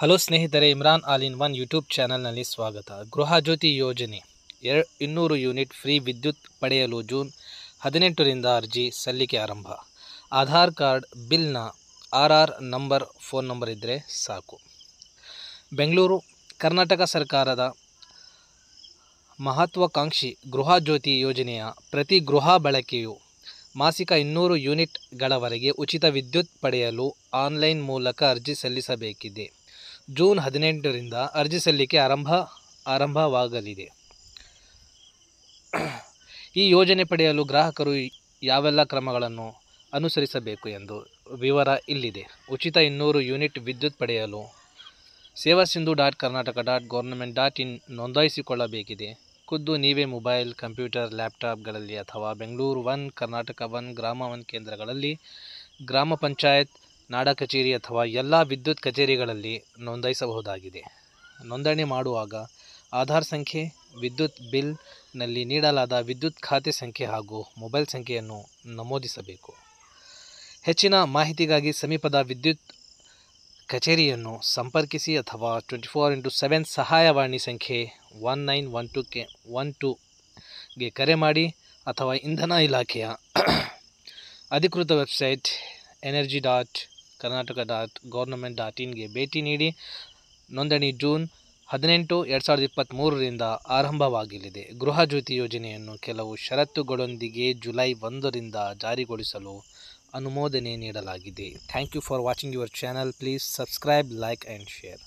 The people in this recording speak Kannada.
ಹಲೋ ಸ್ನೇಹಿತರೆ Imran all in one YouTube ಚಾನಲ್ನಲ್ಲಿ ಸ್ವಾಗತ ಗೃಹ ಜ್ಯೋತಿ ಯೋಜನೆ ಎರ ಇನ್ನೂರು ಯೂನಿಟ್ ಫ್ರೀ ವಿದ್ಯುತ್ ಪಡೆಯಲು ಜೂನ್ ಹದಿನೆಂಟರಿಂದ ಅರ್ಜಿ ಸಲ್ಲಿಕೆ ಆರಂಭ ಆಧಾರ್ ಕಾರ್ಡ್ ಬಿಲ್ನ R R number phone number ಇದ್ದರೆ ಸಾಕು ಬೆಂಗಳೂರು ಕರ್ನಾಟಕ ಸರ್ಕಾರದ ಮಹತ್ವಾಕಾಂಕ್ಷಿ ಗೃಹ ಜ್ಯೋತಿ ಯೋಜನೆಯ ಪ್ರತಿ ಗೃಹ ಬಳಕೆಯು ಮಾಸಿಕ ಇನ್ನೂರು ಯೂನಿಟ್ಗಳವರೆಗೆ ಉಚಿತ ವಿದ್ಯುತ್ ಪಡೆಯಲು ಆನ್ಲೈನ್ ಮೂಲಕ ಅರ್ಜಿ ಸಲ್ಲಿಸಬೇಕಿದೆ ಜೂನ್ ಹದಿನೆಂಟರಿಂದ ಅರ್ಜಿ ಸಲ್ಲಿಕೆ ಆರಂಭ ಆರಂಭವಾಗಲಿದೆ ಈ ಯೋಜನೆ ಪಡೆಯಲು ಗ್ರಾಹಕರು ಯಾವೆಲ್ಲ ಕ್ರಮಗಳನ್ನು ಅನುಸರಿಸಬೇಕು ಎಂದು ವಿವರ ಇಲ್ಲಿದೆ ಉಚಿತ ಇನ್ನೂರು ಯೂನಿಟ್ ವಿದ್ಯುತ್ ಪಡೆಯಲು Seva Sindhu dot Karnataka dot government dot in ನೋಂದಾಯಿಸಿಕೊಳ್ಳಬೇಕಿದೆ ಖುದ್ದು ನೀವೇ ಮೊಬೈಲ್ ಕಂಪ್ಯೂಟರ್ ಲ್ಯಾಪ್ಟಾಪ್ಗಳಲ್ಲಿ ಅಥವಾ Bengaluru one Karnataka one Grama one ಕೇಂದ್ರಗಳಲ್ಲಿ ಗ್ರಾಮ ಪಂಚಾಯತ್ ನಾಡ ಕಚೇರಿ ಅಥವಾ ಎಲ್ಲ ವಿದ್ಯುತ್ ಕಚೇರಿಗಳಲ್ಲಿ ನೋಂದಾಯಿಸಬಹುದಾಗಿದೆ ನೋಂದಣಿ ಮಾಡುವಾಗ ಆಧಾರ್ ಸಂಖ್ಯೆ ವಿದ್ಯುತ್ ಬಿಲ್ನಲ್ಲಿ ನೀಡಲಾದ ವಿದ್ಯುತ್ ಖಾತೆ ಸಂಖ್ಯೆ ಹಾಗೂ ಮೊಬೈಲ್ ಸಂಖ್ಯೆಯನ್ನು ನಮೂದಿಸಬೇಕು ಹೆಚ್ಚಿನ ಮಾಹಿತಿಗಾಗಿ ಸಮೀಪದ ವಿದ್ಯುತ್ ಕಚೇರಿಯನ್ನು ಸಂಪರ್ಕಿಸಿ ಅಥವಾ ಟ್ವೆಂಟಿ ಫೋರ್ ಇಂಟು ಸೆವೆನ್ ಸಹಾಯವಾಣಿ ಸಂಖ್ಯೆ one nine one two K one ಟೂಗೆ ಕರೆ ಮಾಡಿ ಅಥವಾ ಇಂಧನ ಇಲಾಖೆಯ ಅಧಿಕೃತ website energy dot Karnataka dot government dot ಇನ್ಗೆ ಭೇಟಿ ನೀಡಿ ನೋಂದಣಿ ಜೂನ್ ಹದಿನೆಂಟು ಎರಡು ಸಾವಿರದ ಇಪ್ಪತ್ತ್ಮೂರರಿಂದ ಆರಂಭವಾಗಲಿದೆ ಗೃಹ ಜ್ಯೋತಿ ಯೋಜನೆಯನ್ನು ಕೆಲವು ಷರತ್ತುಗಳೊಂದಿಗೆ ಜುಲೈ ಒಂದರಿಂದ ಜಾರಿಗೊಳಿಸಲು ಅನುಮೋದನೆ ನೀಡಲಾಗಿದೆ thank you for watching your channel please subscribe like and share